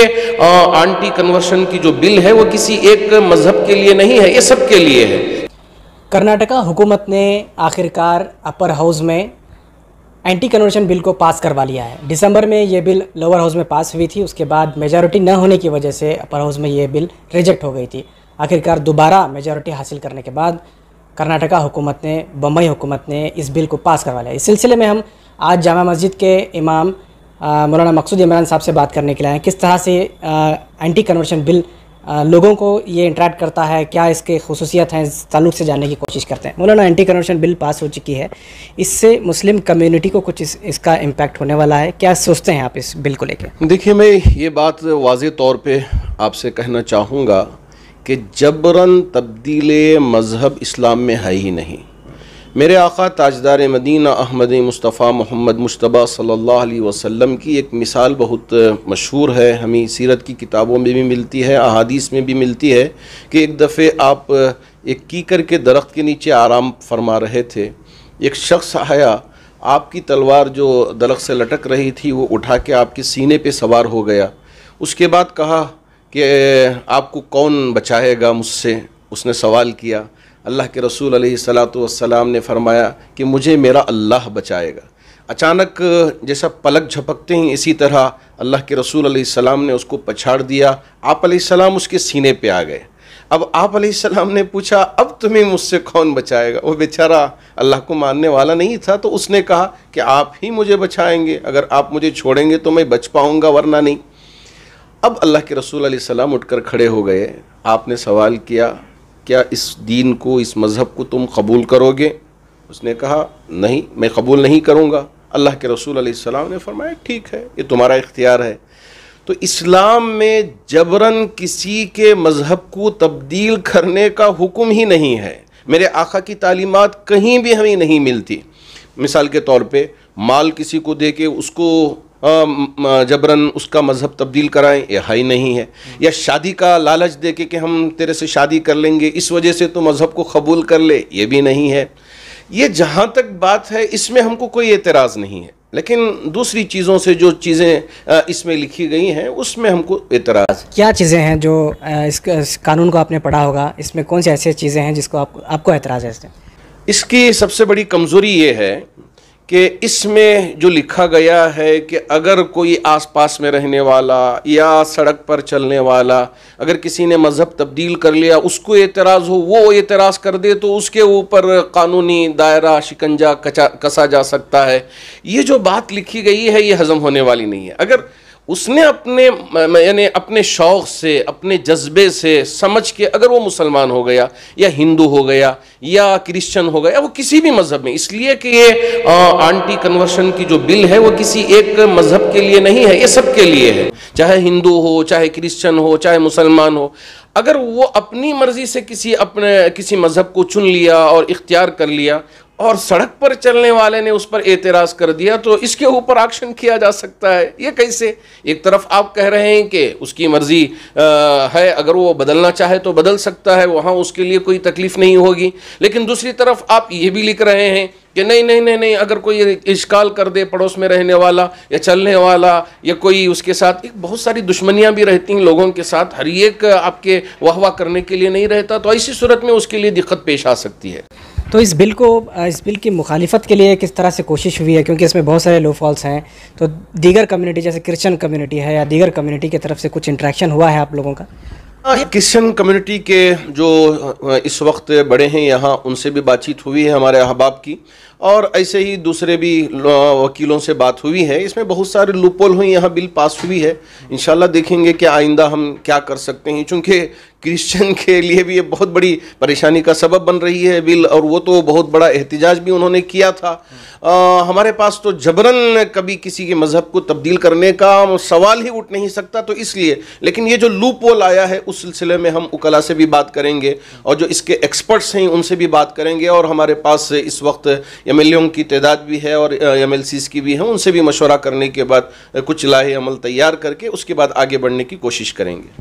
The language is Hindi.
ये आंटी कन्वर्शन की जो बिल है वो किसी एक मजहब के लिए नहीं है ये सब के लिए है कर्नाटका हुकूमत ने आखिरकार अपर हाउस में एंटी कन्वर्शन बिल को पास करवा लिया है दिसंबर में ये बिल लोअर हाउस में पास हुई थी उसके बाद मेजॉरिटी न होने की वजह से अपर हाउस में ये बिल रिजेक्ट हो गई थी आखिरकार दोबारा मेजॉरिटी हासिल करने के बाद कर्नाटका हुकूमत ने बम्बई हुकूमत ने इस बिल को पास करवा लिया इस सिलसिले में हम आज जामा मस्जिद के इमाम मौलाना मकसूद इमरान साहब से बात करने के लिए आए किस तरह से एंटी कन्वर्शन बिल आ, लोगों को ये इंटरेक्ट करता है क्या इसके खसूसियत हैं इस से जानने की कोशिश करते हैं मौलाना एंटी कन्वर्शन बिल पास हो चुकी है इससे मुस्लिम कम्युनिटी को कुछ इस, इसका इम्पैक्ट होने वाला है क्या सोचते हैं आप इस बिल को लेकर देखिए मैं ये बात वाज तौर पर आपसे कहना चाहूँगा कि जबरन तब्दील मज़हब इस्लाम में है ही नहीं मेरे आका ताजदार Medina Ahmad Mustafa Muhammad Mujtaba सल्लल्लाहु अलैहि वसल्लम की एक मिसाल बहुत मशहूर है हमें सीरत की किताबों में भी मिलती है अहादीस में भी मिलती है कि एक दफ़े आप एक कीकर के दरख्त के नीचे आराम फरमा रहे थे एक शख्स आया आपकी तलवार जो दरख्त से लटक रही थी वो उठा के आपके सीने पर सवार हो गया उसके बाद कहा कि आपको कौन बचाएगा मुझसे उसने सवाल किया अल्लाह के रसूल सलाम ने फरमाया कि मुझे मेरा अल्लाह बचाएगा अचानक जैसा पलक झपकते ही इसी तरह अल्लाह के रसूल सलाम ने उसको पछाड़ दिया आप सलाम उसके सीने पे आ गए अब आप सलाम ने पूछा अब तुम्हें मुझसे कौन बचाएगा वो बेचारा अल्लाह को मानने वाला नहीं था तो उसने कहा कि आप ही मुझे बचाएंगे अगर आप मुझे छोड़ेंगे तो मैं बच पाऊँगा वरना नहीं अब अल्लाह के रसूल सलाम उठकर खड़े हो गए आपने सवाल किया क्या इस दीन को इस मज़हब को तुम कबूल करोगे उसने कहा नहीं मैं कबूल नहीं करूँगा अल्लाह के रसूल सलाम ने फरमाया ठीक है ये तुम्हारा इख्तियार है तो इस्लाम में जबरन किसी के मज़हब को तब्दील करने का हुक्म ही नहीं है मेरे आका की तालीमत कहीं भी हमें नहीं मिलती मिसाल के तौर पे माल किसी को दे के उसको जबरन उसका मज़हब तब्दील कराएं यह हाई नहीं है या शादी का लालच दे के कि हम तेरे से शादी कर लेंगे इस वजह से तो मज़हब को कबूल कर ले ये भी नहीं है ये जहाँ तक बात है इसमें हमको कोई एतराज़ नहीं है लेकिन दूसरी चीज़ों से जो चीज़ें इसमें लिखी गई हैं उसमें हमको एतराज़ क्या चीज़ें हैं जो इस, इस कानून को आपने पढ़ा होगा इसमें कौन सी ऐसी चीज़ें हैं जिसको आप, आपको एतराज़ है इसकी सबसे बड़ी कमज़ोरी ये है कि इसमें जो लिखा गया है कि अगर कोई आसपास में रहने वाला या सड़क पर चलने वाला अगर किसी ने मज़हब तब्दील कर लिया उसको एतराज़ हो वो एतराज़ कर दे तो उसके ऊपर कानूनी दायरा शिकंजा कसा जा सकता है ये जो बात लिखी गई है ये हज़म होने वाली नहीं है अगर उसने अपने यानी अपने शौक़ से अपने जज्बे से समझ के अगर वो मुसलमान हो गया या हिंदू हो गया या क्रिश्चियन हो गया वो किसी भी मज़हब में इसलिए कि ये आंटी कन्वर्शन की जो बिल है वो किसी एक मज़हब के लिए नहीं है ये सब के लिए है चाहे हिंदू हो चाहे क्रिश्चियन हो चाहे मुसलमान हो अगर वो अपनी मर्ज़ी से किसी अपने किसी मज़हब को चुन लिया और इख्तियार कर लिया और सड़क पर चलने वाले ने उस पर एतराज़ कर दिया तो इसके ऊपर एक्शन किया जा सकता है ये कैसे एक तरफ आप कह रहे हैं कि उसकी मर्ज़ी है अगर वो बदलना चाहे तो बदल सकता है वहाँ उसके लिए कोई तकलीफ़ नहीं होगी लेकिन दूसरी तरफ आप ये भी लिख रहे हैं कि नहीं नहीं नहीं नहीं अगर कोई इश्काल कर दे पड़ोस में रहने वाला या चलने वाला या कोई उसके साथ एक बहुत सारी दुश्मनियां भी रहती हैं लोगों के साथ हर एक आपके वाह वाह करने के लिए नहीं रहता तो ऐसी सूरत में उसके लिए दिक्कत पेश आ सकती है तो इस बिल को इस बिल की मुखालिफत के लिए किस तरह से कोशिश हुई है क्योंकि इसमें बहुत सारे लो फॉल्स हैं तो दीगर कम्युनिटी जैसे क्रिश्चियन कम्युनिटी है या दीगर कम्युनिटी की तरफ से कुछ इंट्रैक्शन हुआ है आप लोगों का क्रिश्चियन कम्युनिटी के जो इस वक्त बड़े हैं यहाँ उनसे भी बातचीत हुई है हमारे अहबाब की और ऐसे ही दूसरे भी वकीलों से बात हुई है इसमें बहुत सारे लूपोल हुई यहाँ बिल पास हुई है इन देखेंगे कि आइंदा हम क्या कर सकते हैं चूँकि क्रिश्चियन के लिए भी ये बहुत बड़ी परेशानी का सबब बन रही है बिल और वो तो बहुत बड़ा एहतजाज भी उन्होंने किया था आ, हमारे पास तो जबरन कभी किसी के मज़हब को तब्दील करने का सवाल ही उठ नहीं सकता तो इसलिए लेकिन ये जो लूप वोल आया है उस सिलसिले में हम उकला से भी बात करेंगे और जो इसके एक्सपर्ट्स हैं उनसे भी बात करेंगे और हमारे पास इस वक्त एम की तादाद भी है और एम की भी हैं उनसे भी मशवरा करने के बाद कुछ लाहे अमल तैयार करके उसके बाद आगे बढ़ने की कोशिश करेंगे